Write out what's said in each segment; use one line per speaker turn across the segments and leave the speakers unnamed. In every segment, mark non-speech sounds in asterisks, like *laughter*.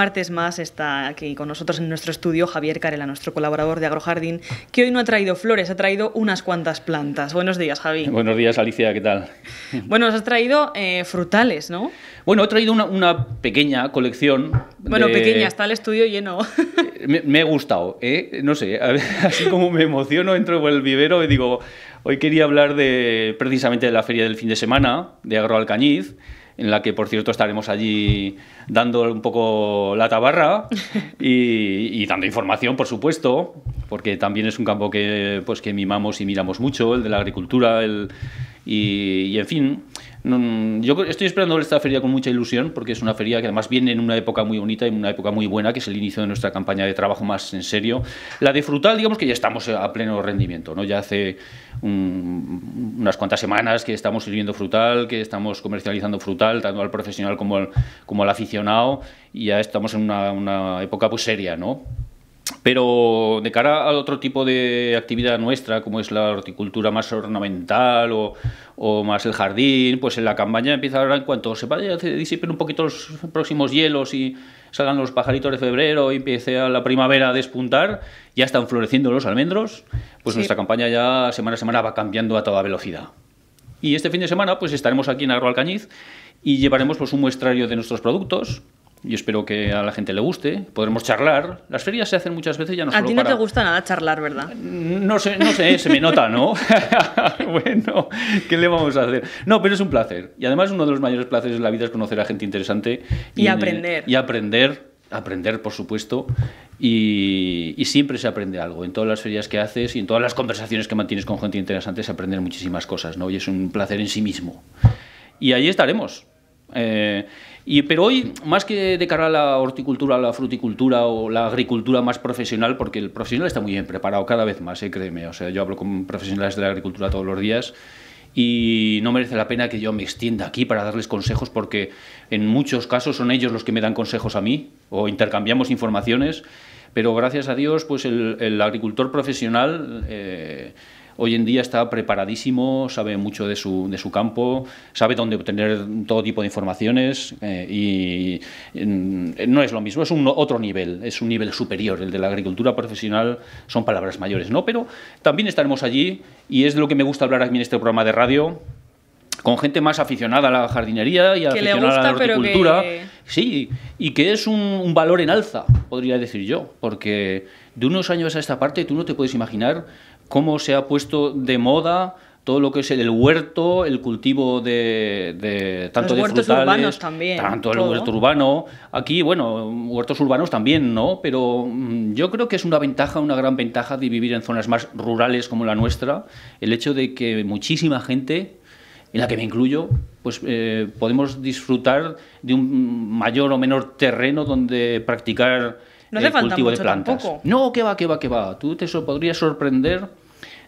martes más está aquí con nosotros en nuestro estudio Javier Carela, nuestro colaborador de Agrojardín, que hoy no ha traído flores, ha traído unas cuantas plantas. Buenos días, Javier. Buenos días, Alicia, ¿qué tal? *laughs* Bueno, nos has traído eh, frutales, ¿no? Bueno, he traído una, pequeña colección. Bueno, pequeña, está el estudio lleno. *laughs* me, ha gustado, ¿eh? No sé, *laughs* así como me emociono, entro por el vivero y digo, hoy quería hablar de precisamente de la feria del fin de semana, de Agroalcañiz. Alcañiz en la que por cierto estaremos allí dando un poco la tabarra *laughs* y, y, dando información, por supuesto, porque también es un campo que, pues, que mimamos y miramos mucho, el de la agricultura, el, y, en fin, yo estoy esperando esta feria con mucha ilusión porque es una feria que además viene en una época muy bonita y en una época muy buena, que es el inicio de nuestra campaña de trabajo más en serio. La de Frutal, digamos que ya estamos a pleno rendimiento, ¿no? Ya hace unas cuantas semanas que estamos sirviendo Frutal, que estamos comercializando Frutal, tanto al profesional como al, como al aficionado, y ya estamos en una, una época pues seria, ¿no? Pero de cara al otro tipo de actividad nuestra, como es la horticultura más ornamental o, más el jardín, pues en la campaña empieza ahora en cuanto se vaya, disipen un poquito los próximos hielos y salgan los pajaritos de febrero y empiece a la primavera a despuntar, ya están floreciendo los almendros, pues nuestra campaña ya semana a semana va cambiando a toda velocidad. Y este fin de semana pues estaremos aquí en Agroalcañiz y llevaremos pues un muestrario de nuestros productos yo espero que a la gente le guste, podremos charlar. Las ferias se hacen muchas veces ya no A ti no te gusta nada charlar, ¿verdad? Mm, no sé, no sé, se me nota, ¿no? *laughs* bueno, ¿qué le vamos a hacer? No, pero es un placer. Y además uno de los mayores placeres de la vida es conocer a gente interesante. Y, aprender. Y aprender, aprender, por supuesto. Y, y, siempre se aprende algo. En todas las ferias que haces y en todas las conversaciones que mantienes con gente interesante se aprenden muchísimas cosas, ¿no? Y es un placer en sí mismo. Y ahí estaremos. Eh, y, pero hoy, más que de cara a la horticultura, la fruticultura o la agricultura más profesional, porque el profesional está muy bien preparado cada vez más, eh, créeme. O sea, yo hablo con profesionales de la agricultura todos los días y no merece la pena que yo me extienda aquí para darles consejos porque en muchos casos son ellos los que me dan consejos a mí o intercambiamos informaciones. Pero gracias a Dios, pues el, agricultor profesional... Eh, hoy en día está preparadísimo, sabe mucho de su, campo, sabe dónde obtener todo tipo de informaciones eh, y no es lo mismo, es un otro nivel, es un nivel superior. El de la agricultura profesional son palabras mayores, ¿no? Pero también estaremos allí y es de lo que me gusta hablar aquí en este programa de radio con gente más aficionada a la jardinería y aficionada a la agricultura, Sí, y que es un, valor en alza, podría decir yo, porque de unos años a esta parte tú no te puedes imaginar cómo se ha puesto de moda todo lo que es el, huerto, el cultivo de, de tanto los huertos urbanos también, tanto el huerto urbano, aquí bueno, huertos urbanos también, ¿no? Pero mm, yo creo que es una ventaja, una gran ventaja de vivir en zonas más rurales como la nuestra, el hecho de que muchísima gente en la que me incluyo, pues eh, podemos disfrutar de un mayor o menor terreno donde practicar
el cultivo de plantas. Tampoco.
No, que va, que va, que va. Tú te podrías sorprender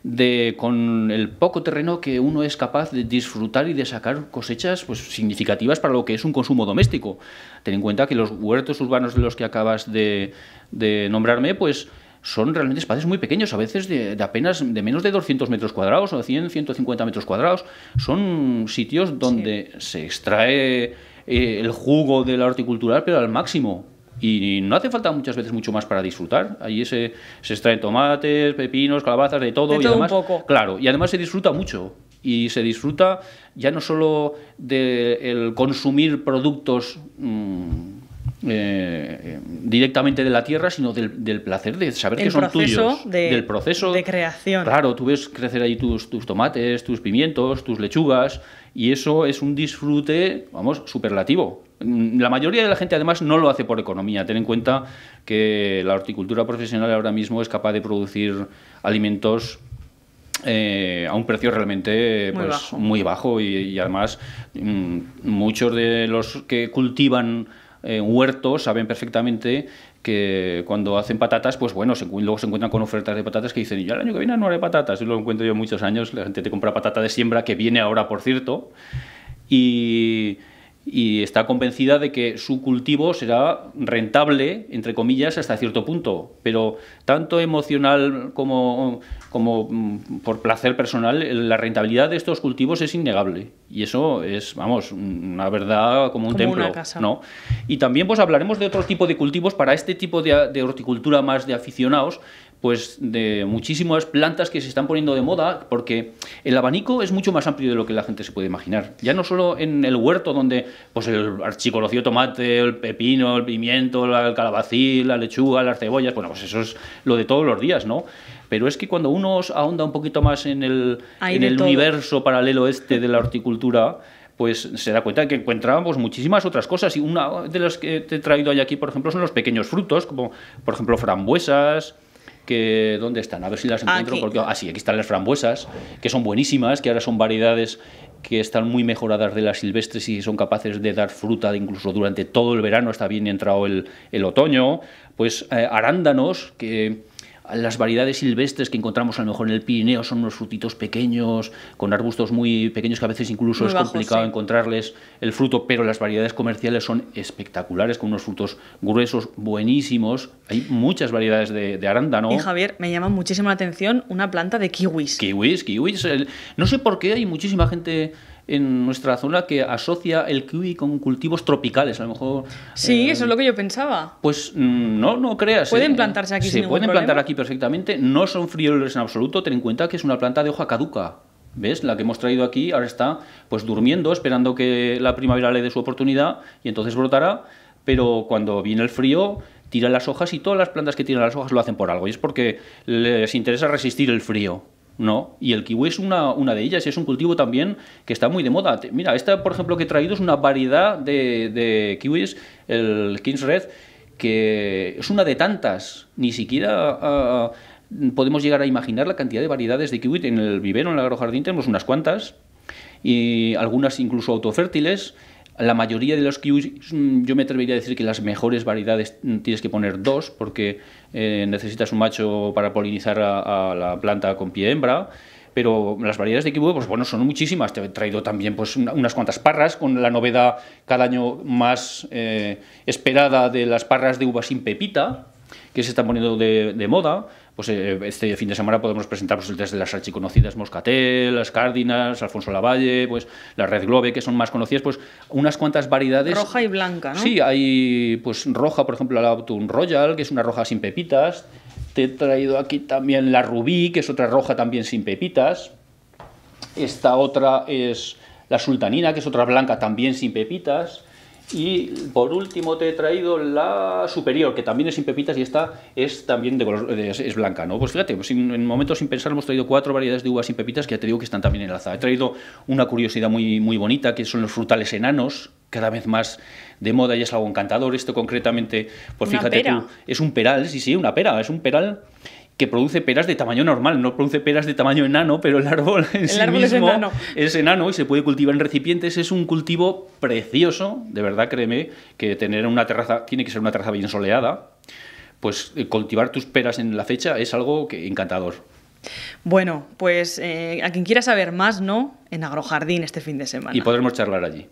de con el poco terreno que uno es capaz de disfrutar y de sacar cosechas pues, significativas para lo que es un consumo doméstico. Ten en cuenta que los huertos urbanos de los que acabas de nombrarme, pues son realmente espacios muy pequeños, a veces de, apenas de menos de 200 metros cuadrados o de 100, 150 metros cuadrados. Son sitios donde se extrae eh, el jugo de la horticultura, pero al máximo. Y no hace falta muchas veces mucho más para disfrutar. Allí se, se extraen tomates, pepinos, calabazas, de todo. y Claro, y además se disfruta mucho y se disfruta ya no solo del de consumir productos mm, eh, directamente de la tierra, sino del, placer de saber que son tuyos. del proceso de creación. Claro, tú ves crecer ahí tus, tomates, tus pimientos, tus lechugas, y eso es un disfrute, vamos, superlativo. Mm, la mayoría de la gente además no lo hace por economía. Ten en cuenta que la horticultura profesional ahora mismo es capaz de producir alimentos eh, a un precio realmente muy pues, bajo, y, además mm, muchos de los que cultivan en eh, huertos saben perfectamente que cuando hacen patatas, pues bueno, luego se encuentran con ofertas de patatas que dicen, yo el año que viene no haré patatas, y lo encuentro yo muchos años, la gente te compra patata de siembra que viene ahora, por cierto, y y está convencida de que su cultivo será rentable, entre comillas, hasta cierto punto. Pero tanto emocional como, como mm, por placer personal, la rentabilidad de estos cultivos es innegable. Y eso es, vamos, una verdad como un templo. casa. ¿no? Y también pues hablaremos de otro tipo de cultivos para este tipo de horticultura más de aficionados, pues de muchísimas plantas que se están poniendo de moda, porque el abanico es mucho más amplio de lo que la gente se puede imaginar. Ya no solo en el huerto, donde pues el archiconocido tomate, el pepino, el pimiento, el calabacín, la lechuga, las cebollas, bueno, pues eso es lo de todos los días, ¿no? Pero es que cuando uno ahonda un poquito más en el, en el universo paralelo este de la horticultura, pues se da cuenta de que encontramos muchísimas otras cosas. Y una de las que te he traído hoy aquí, por ejemplo, son los pequeños frutos, como por ejemplo frambuesas, que dónde están, a ver si las ah, encuentro, porque ah, sí, aquí están las frambuesas, que son buenísimas, que ahora son variedades que están muy mejoradas de las silvestres y son capaces de dar fruta incluso durante todo el verano, está bien entrado el, otoño, pues eh, arándanos, que las variedades silvestres que encontramos a lo mejor en el Pirineo son unos frutitos pequeños, con arbustos muy pequeños que a veces incluso es complicado encontrarles el fruto, pero las variedades comerciales son espectaculares, con unos frutos gruesos, buenísimos. Hay muchas variedades de, arándano. Y Javier, me llama muchísima la atención una planta de kiwis. Kiwis, kiwis. no sé por qué hay muchísima gente en nuestra zona que asocia el kiwi con cultivos tropicales, a lo mejor. Sí, eso es eh, lo que yo pensaba. Pues mm, no, no creas. Pueden eh, plantarse aquí. Se pueden plantar aquí perfectamente, no son frioles en absoluto, ten en cuenta que es una planta de hoja caduca. ¿Ves? La que hemos traído aquí ahora está pues durmiendo, esperando que la primavera le dé su oportunidad y entonces brotará, pero cuando viene el frío tira las hojas y todas las plantas que tiran las hojas lo hacen por algo y es porque les interesa resistir el frío. No, y el kiwi es una, de ellas, es un cultivo también que está muy de moda. Mira, esta, por ejemplo, que he traído es una variedad de, kiwis, el King's Red, que es una de tantas, ni siquiera... Ah, ah, podemos llegar a imaginar la cantidad de variedades de kiwi en el vivero, en el agrojardín tenemos unas cuantas y algunas incluso autofértiles la mayoría de los kiwis, mm, yo me atrevería a decir que las mejores variedades mm, tienes que poner dos, porque eh, necesitas un macho para polinizar a, la planta con pie hembra pero las variedades de kiwi, pues bueno, son muchísimas. Te he traído también pues, unas cuantas parras, con la novedad cada año más eh, esperada de las parras de uva sin pepita, que se están poniendo de, moda, pues eh, este fin de semana podemos presentar pues, de las archiconocidas Moscatel, las Cárdenas, Alfonso Lavalle, pues la Red Globe, que son más conocidas, pues unas cuantas variedades. Roja y blanca, ¿no? Sí, hay pues roja, por ejemplo, la Autumn Royal, que es una roja sin pepitas. Te he traído aquí también la Rubí, que es otra roja también sin pepitas. Esta otra es la Sultanina, que es otra blanca también sin pepitas. Y por último te he traído la superior, que también es sin pepitas y esta es también de es, blanca, ¿no? Pues fíjate, pues en momentos sin pensar hemos traído cuatro variedades de uvas sin pepitas que ya te digo que están también en enlazadas. He traído una curiosidad muy, muy bonita, que son los frutales enanos, cada vez más de moda y es algo encantador. Esto concretamente, pues fíjate es un peral, sí, sí, una pera, es un peral produce peras de tamaño normal, no produce peras de tamaño enano, pero el árbol es enano. y se puede cultivar en recipientes. Es un cultivo precioso, de verdad créeme, que tener una terraza, tiene que ser una terraza bien soleada, pues eh, cultivar tus peras en la fecha es algo que, encantador. Bueno, pues eh, a quien quiera saber más, ¿no? En Agrojardín este fin de semana. Y podremos charlar allí.